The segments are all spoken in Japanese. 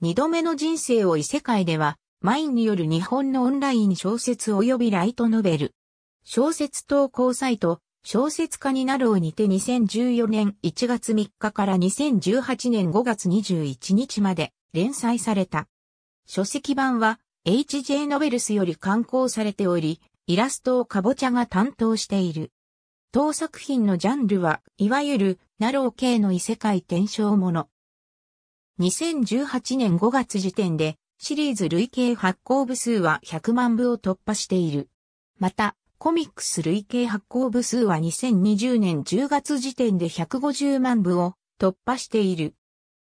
二度目の人生を異世界では、マインによる日本のオンライン小説及びライトノベル。小説投稿サイト、小説家になろうにて2014年1月3日から2018年5月21日まで連載された。書籍版は HJ ノベルスより刊行されており、イラストをかぼちゃが担当している。当作品のジャンルは、いわゆる、ナロー系の異世界転生もの。2018年5月時点でシリーズ累計発行部数は100万部を突破している。また、コミックス累計発行部数は2020年10月時点で150万部を突破している。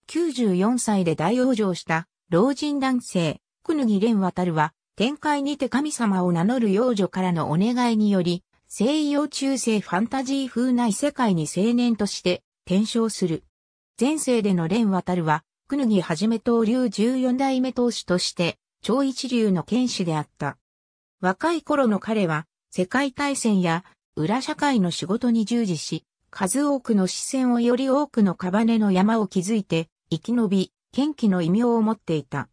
94歳で大往生した老人男性、くぬぎれんわたるは、展開にて神様を名乗る幼女からのお願いにより、西洋中世ファンタジー風な異世界に青年として転生する。前世でのレン・ワタルは、ヌギはじめ東流十四代目投手として、超一流の剣士であった。若い頃の彼は、世界大戦や裏社会の仕事に従事し、数多くの視線をより多くの屍の山を築いて、生き延び、剣気の異名を持っていた。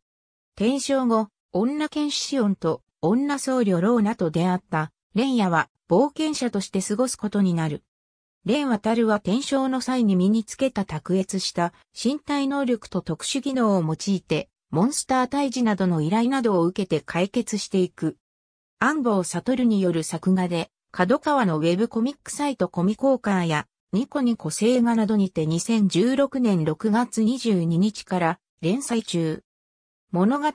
転生後、女剣士シオンと女僧侶ローナと出会った、レンヤは冒険者として過ごすことになる。連渡るは転生の際に身につけた卓越した身体能力と特殊技能を用いて、モンスター退治などの依頼などを受けて解決していく。安ト悟による作画で、角川のウェブコミックサイトコミコーカーや、ニコニコ星画などにて2016年6月22日から連載中。物語は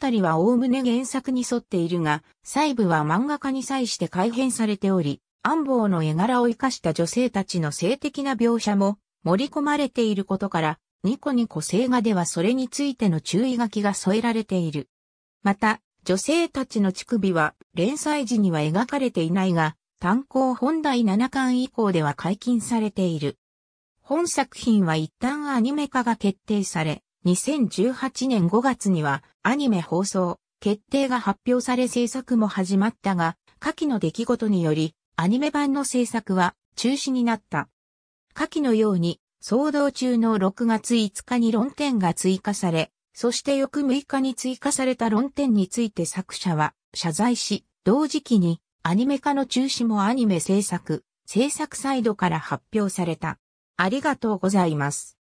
概ね原作に沿っているが、細部は漫画家に際して改変されており、安房の絵柄を生かした女性たちの性的な描写も盛り込まれていることから、ニコニコ星画ではそれについての注意書きが添えられている。また、女性たちの乳首は連載時には描かれていないが、単行本第7巻以降では解禁されている。本作品は一旦アニメ化が決定され、2018年5月にはアニメ放送、決定が発表され制作も始まったが、下記の出来事によりアニメ版の制作は中止になった。下記のように、騒動中の6月5日に論点が追加され、そして翌6日に追加された論点について作者は謝罪し、同時期にアニメ化の中止もアニメ制作、制作サイドから発表された。ありがとうございます。